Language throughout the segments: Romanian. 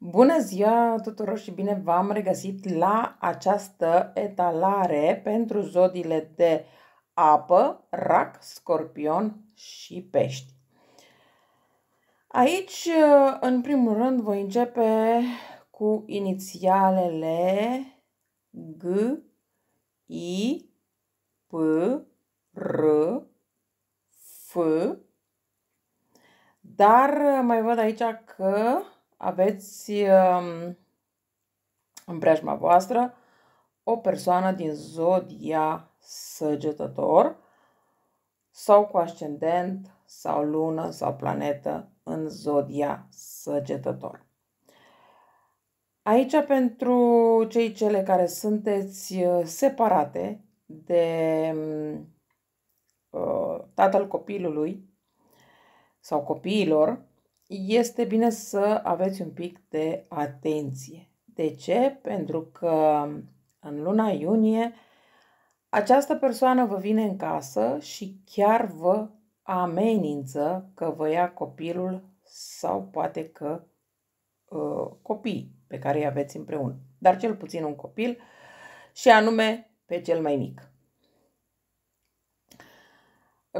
Bună ziua tuturor și bine v-am regăsit la această etalare pentru zodiile de apă, rac, scorpion și pești. Aici, în primul rând, voi începe cu inițialele G, I, P, R, F, dar mai văd aici că aveți ehm, în preajma voastră o persoană din zodia săgetător sau cu ascendent sau lună sau planetă în zodia săgetător. Aici pentru cei cele care sunteți eh, separate de uh, tatăl copilului sau copiilor, este bine să aveți un pic de atenție. De ce? Pentru că în luna iunie această persoană vă vine în casă și chiar vă amenință că vă ia copilul sau poate că uh, ă, copii pe care îi aveți împreună, dar cel puțin un copil și anume pe cel mai mic.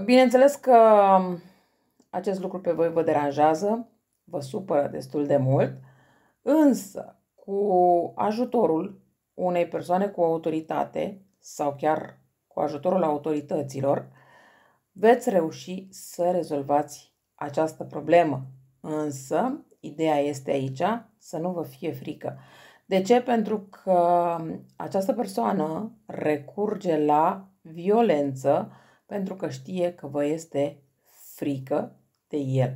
Bineînțeles că acest lucru pe voi vă deranjează, vă supără destul de mult, însă cu ajutorul unei persoane cu autoritate sau chiar cu ajutorul autorităților, veți reuși să rezolvați această problemă. Însă, ideea este aici să nu vă fie frică. De ce? Pentru că această persoană recurge la violență pentru că știe că vă este frică de el.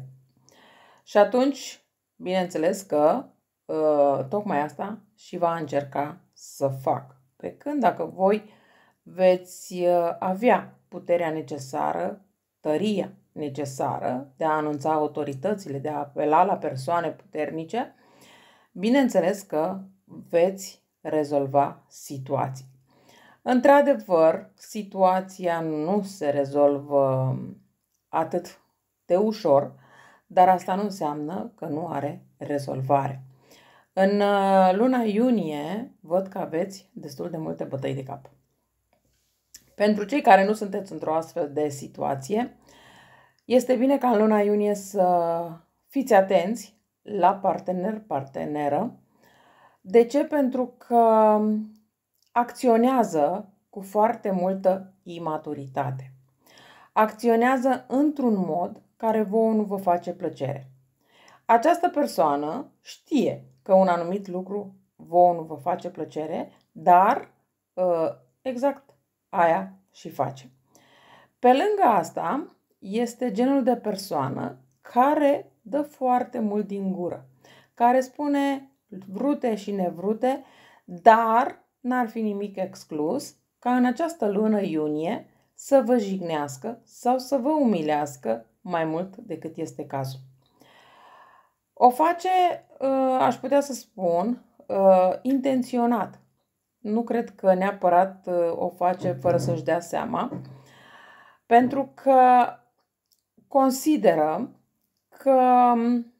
Și atunci, bineînțeles că uh, tocmai asta și va încerca să fac. Pe când dacă voi veți uh, avea puterea necesară, tăria necesară de a anunța autoritățile, de a apela la persoane puternice, bineînțeles că veți rezolva situații. Într-adevăr, situația nu se rezolvă atât de ușor, dar asta nu înseamnă că nu are rezolvare. În uh, luna iunie văd că aveți destul de multe bătăi de cap. Pentru cei care nu sunteți într-o astfel de situație, este bine ca în luna iunie să fiți atenți la partener, parteneră. De ce? Pentru că acționează cu foarte multă imaturitate. Acționează într-un mod care vouă nu vă face plăcere. Această persoană știe că un anumit lucru vouă nu vă face plăcere, dar ă, exact aia și face. Pe lângă asta, este genul de persoană care dă foarte mult din gură, care spune vrute și nevrute, dar n-ar fi nimic exclus ca în această lună iunie să vă jignească sau să vă umilească mai mult decât este cazul. O face, uh, aș putea să spun, uh, intenționat. Nu cred că neapărat uh, o face fără să-și dea seama, pentru că consideră că um,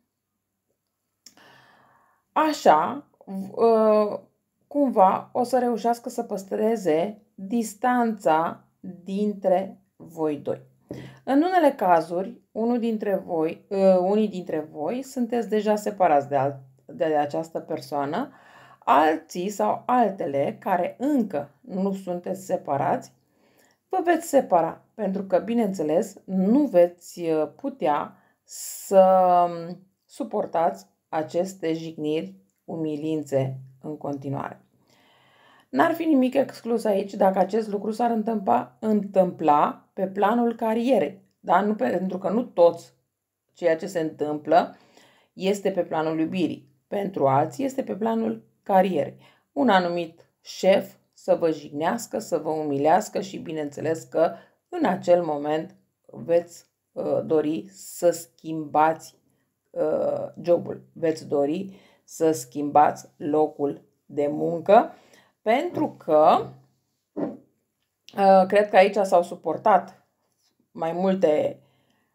așa cumva o să reușească să păstreze distanța dintre voi doi. În unele cazuri, unul dintre voi, uh, unii dintre voi sunteți deja separați de, alt, de această persoană, alții sau altele care încă nu sunteți separați, vă veți separa, pentru că, bineînțeles, nu veți ă, putea să suportați aceste jigniri, umilințe în continuare. N-ar fi nimic exclus aici dacă acest lucru s-ar întâmpla, întâmpla pe planul carierei, da? nu pe, pentru că nu toți ceea ce se întâmplă este pe planul iubirii. Pentru alții este pe planul carierei. Un anumit șef să vă jignească, să vă umilească și bineînțeles că în acel moment veți uh, dori să schimbați uh, jobul, veți dori să schimbați locul de muncă pentru că uh, cred că aici s-au suportat mai multe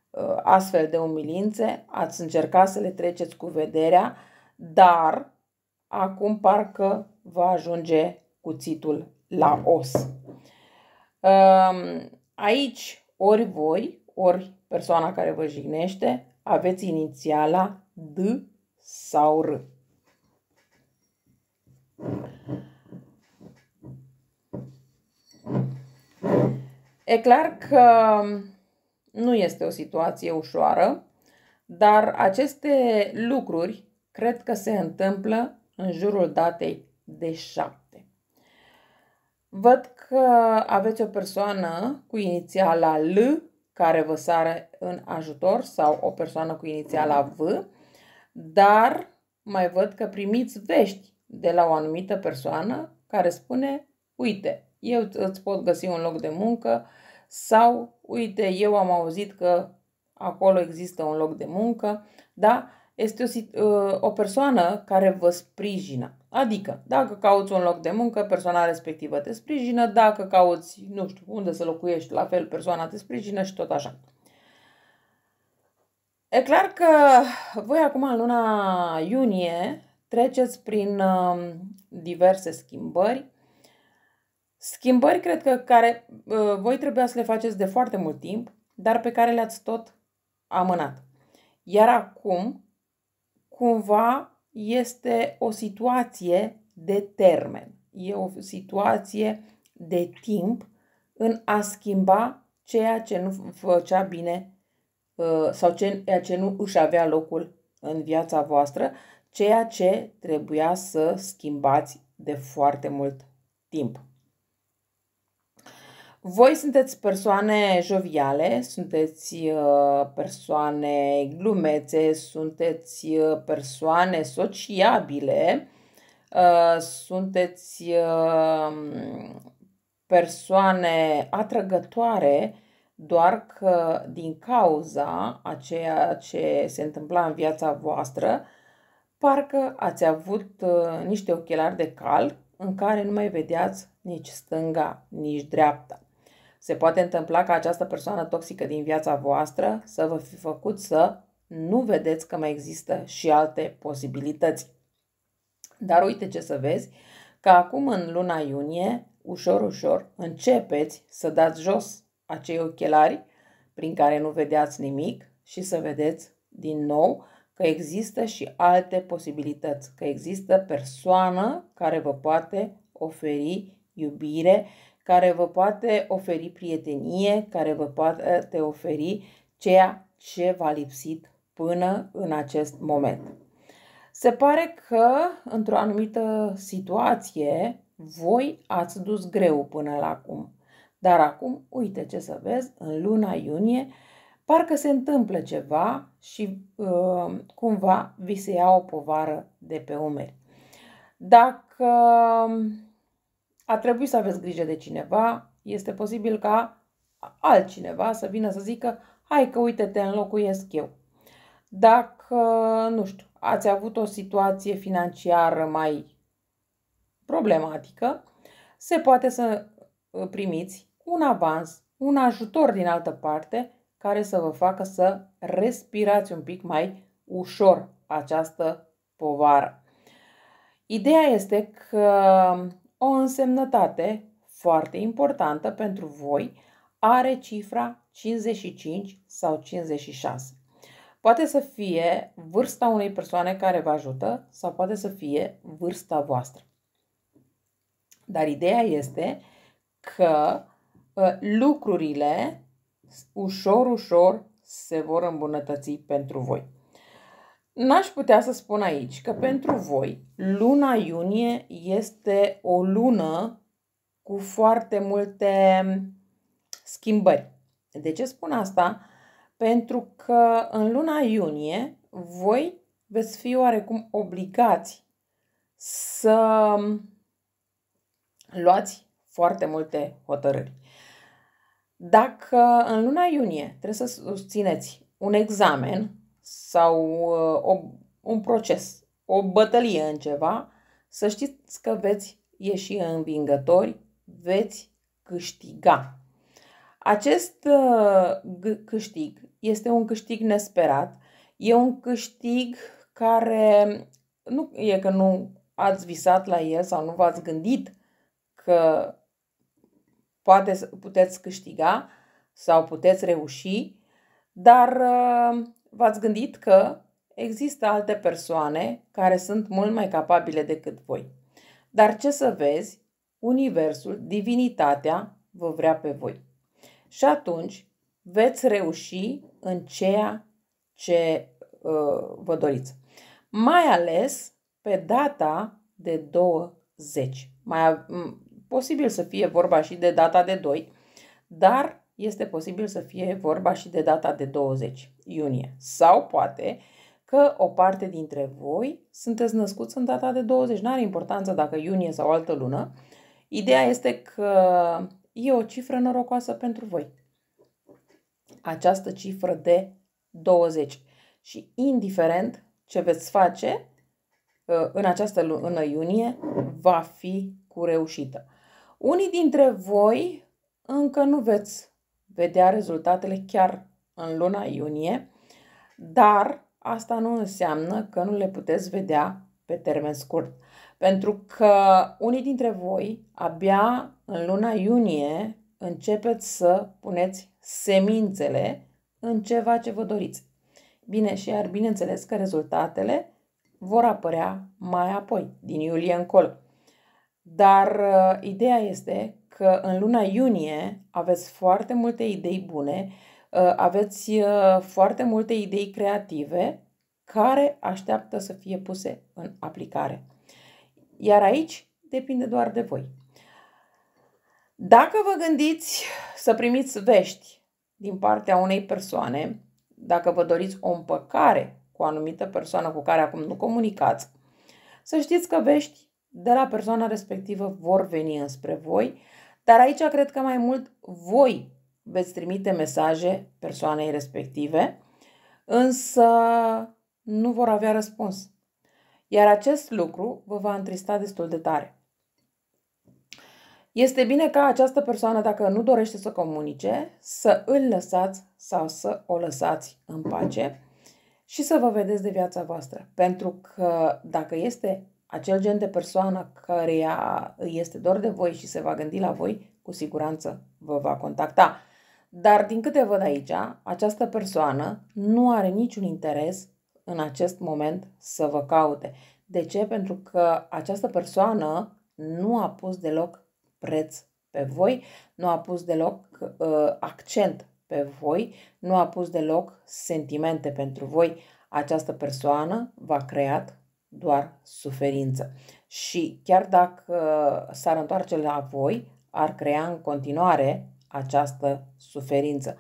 uh, astfel de umilințe, ați încercat să le treceți cu vederea, dar acum parcă va ajunge cuțitul la os. Um, aici, ori voi, ori persoana care vă jignește, aveți inițiala D sau R. E clar că nu este o situație ușoară, dar aceste lucruri cred că se întâmplă în jurul datei de 7. Văd că aveți o persoană cu inițiala L care vă sare în ajutor sau o persoană cu inițiala V, dar mai văd că primiți vești de la o anumită persoană care spune, uite, eu îți pot găsi un loc de muncă sau, uite, eu am auzit că acolo există un loc de muncă, da? Este o, ă, o persoană care vă sprijină. Adică, dacă cauți un loc de muncă, persoana respectivă te sprijină, dacă cauți, nu știu, unde să locuiești, la fel, persoana te sprijină și tot așa. E clar că voi acum în luna iunie treceți prin ă, diverse schimbări Schimbări, cred că, care uh, voi trebuia să le faceți de foarte mult timp, dar pe care le-ați tot amânat. Iar acum, cumva, este o situație de termen. E o situație de timp în a schimba ceea ce nu făcea bine uh, sau ceea ce nu își avea locul în viața voastră, ceea ce trebuia să schimbați de foarte mult timp. Voi sunteți persoane joviale, sunteți uh, persoane glumețe, sunteți uh, persoane sociabile, uh, sunteți persoane atrăgătoare, doar că din cauza a ceea ce se întâmpla în viața voastră, parcă ați avut niște ochelari de cal în care nu mai vedeați nici stânga, nici dreapta. Se poate întâmpla ca această persoană toxică din viața voastră să vă fi făcut să nu vedeți că mai există și alte posibilități. Dar uite ce să vezi, că acum în luna iunie, ușor, ușor, începeți să dați jos acei ochelari prin care nu vedeați nimic și să vedeți din nou că există și alte posibilități, că există persoană care vă poate oferi iubire care vă poate oferi prietenie, care vă poate oferi ceea ce v-a lipsit până în acest moment. Se pare că, într-o anumită situație, voi ați dus greu până la acum. Dar acum, uite ce să vezi, în luna iunie, parcă se întâmplă ceva și uh, cumva vi se ia o povară de pe umeri. Dacă a trebuit să aveți grijă de cineva, este posibil ca altcineva să vină să zică, hai că uite te înlocuiesc eu. Dacă, nu știu, ați avut o situație financiară mai problematică, se poate să ă, primiți un avans, un ajutor din altă parte care să vă facă să respirați un pic mai ușor această povară. Ideea este că o însemnătate foarte importantă pentru voi are cifra 55 sau 56. Poate să fie vârsta unei persoane care vă ajută sau poate să fie vârsta voastră. Dar ideea este că ă, lucrurile ușor, ușor se vor îmbunătăți pentru voi. N-aș putea să spun aici că pentru voi luna iunie este o lună cu foarte multe schimbări. De ce spun asta? Pentru că în luna iunie voi veți fi oarecum obligați să luați foarte multe hotărâri. Dacă în luna iunie trebuie să susțineți un examen sau uh, o, un proces, o bătălie în ceva, să știți că veți ieși învingători, veți câștiga. Acest uh, câștig este un câștig nesperat, e un câștig care nu e că nu ați visat la el sau nu v-ați gândit că poate puteți câștiga sau puteți reuși, dar uh, v-ați gândit că există alte persoane care sunt mult mai capabile decât voi. Dar ce să vezi, Universul, Divinitatea vă vrea pe voi. Și atunci veți reuși în ceea ce uh, vă doriți. Mai ales pe data de 20. Mai, posibil să fie vorba și de data de 2, dar este posibil să fie vorba și de data de 20 iunie. Sau poate că o parte dintre voi sunteți născuți în data de 20. N-are importanță dacă iunie sau altă lună. Ideea este că e o cifră norocoasă pentru voi. Această cifră de 20. Și indiferent ce veți face uh, în această lună iunie, va fi cu reușită. Unii dintre voi încă nu veți vedea rezultatele chiar în luna iunie, dar asta nu înseamnă că nu le puteți vedea pe termen scurt. Pentru că unii dintre voi abia în luna iunie începeți să puneți semințele în ceva ce vă doriți. Bine, și iar bineînțeles că rezultatele vor apărea mai apoi, din iulie încolo. Dar uh, ideea este că în luna iunie aveți foarte multe idei bune, uh, aveți uh, foarte multe idei creative care așteaptă să fie puse în aplicare. Iar aici depinde doar de voi. Dacă vă gândiți să primiți vești din partea unei persoane, dacă vă doriți o împăcare cu o anumită persoană cu care acum nu comunicați, să știți că vești de la persoana respectivă vor veni înspre voi, dar aici cred că mai mult voi veți trimite mesaje persoanei respective, însă nu vor avea răspuns. Iar acest lucru vă va întrista destul de tare. Este bine ca această persoană, dacă nu dorește să comunice, să îl lăsați sau să o lăsați în pace și să vă vedeți de viața voastră. Pentru că dacă este acel gen de persoană care este dor de voi și se va gândi la voi, cu siguranță vă va contacta. Dar din câte văd aici, această persoană nu are niciun interes în acest moment să vă caute. De ce? Pentru că această persoană nu a pus deloc preț pe voi, nu a pus deloc uh, accent pe voi, nu a pus deloc sentimente pentru voi. Această persoană v-a creat doar suferință. Și chiar dacă s-ar întoarce la voi, ar crea în continuare această suferință.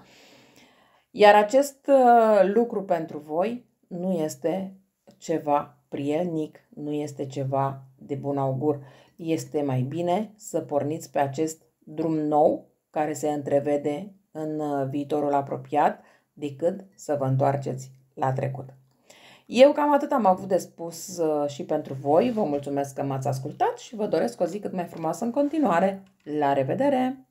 Iar acest uh, lucru pentru voi nu este ceva prielnic, nu este ceva de bun augur. Este mai bine să porniți pe acest drum nou care se întrevede în uh, viitorul apropiat decât să vă întoarceți la trecut. Eu cam atât am avut de spus uh, și pentru voi. Vă mulțumesc că m-ați ascultat și vă doresc o zi cât mai frumoasă în continuare. La revedere!